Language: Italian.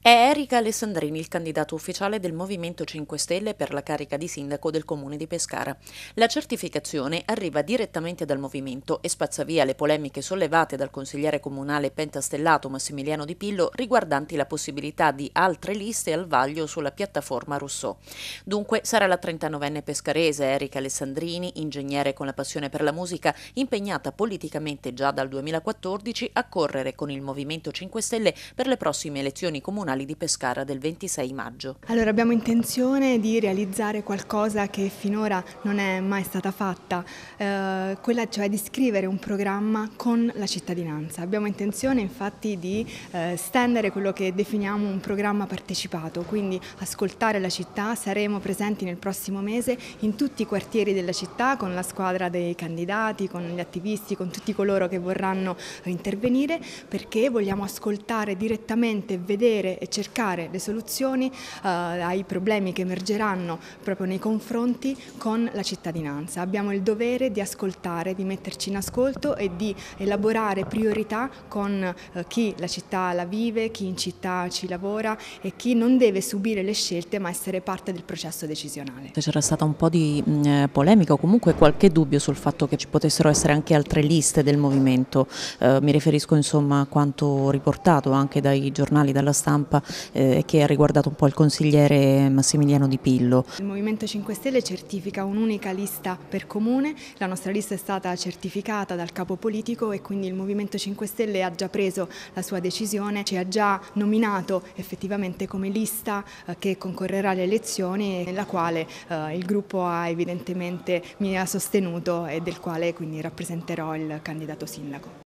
È Erika Alessandrini il candidato ufficiale del Movimento 5 Stelle per la carica di sindaco del comune di Pescara. La certificazione arriva direttamente dal movimento e spazza via le polemiche sollevate dal consigliere comunale pentastellato Massimiliano Di Pillo riguardanti la possibilità di altre liste al vaglio sulla piattaforma Rousseau. Dunque sarà la 39enne pescarese Erika Alessandrini, ingegnere con la passione per la musica, impegnata politicamente già dal 2014 a correre con il Movimento 5 Stelle per le prossime elezioni comunali comunali di Pescara del 26 maggio. Allora abbiamo intenzione di realizzare qualcosa che finora non è mai stata fatta, eh, quella cioè di scrivere un programma con la cittadinanza. Abbiamo intenzione infatti di eh, stendere quello che definiamo un programma partecipato, quindi ascoltare la città, saremo presenti nel prossimo mese in tutti i quartieri della città con la squadra dei candidati, con gli attivisti, con tutti coloro che vorranno intervenire perché vogliamo ascoltare direttamente, vedere e cercare le soluzioni eh, ai problemi che emergeranno proprio nei confronti con la cittadinanza. Abbiamo il dovere di ascoltare, di metterci in ascolto e di elaborare priorità con eh, chi la città la vive, chi in città ci lavora e chi non deve subire le scelte ma essere parte del processo decisionale. C'era stata un po' di mh, mm, eh, polemica o comunque qualche dubbio sul fatto che ci potessero essere anche altre liste del movimento, eh, mi riferisco insomma a quanto riportato anche dai giornali, dalla stampa stampa eh, che ha riguardato un po' il consigliere Massimiliano Di Pillo. Il Movimento 5 Stelle certifica un'unica lista per comune, la nostra lista è stata certificata dal capo politico e quindi il Movimento 5 Stelle ha già preso la sua decisione, ci ha già nominato effettivamente come lista eh, che concorrerà alle elezioni nella quale eh, il gruppo ha evidentemente mi ha sostenuto e del quale quindi rappresenterò il candidato sindaco.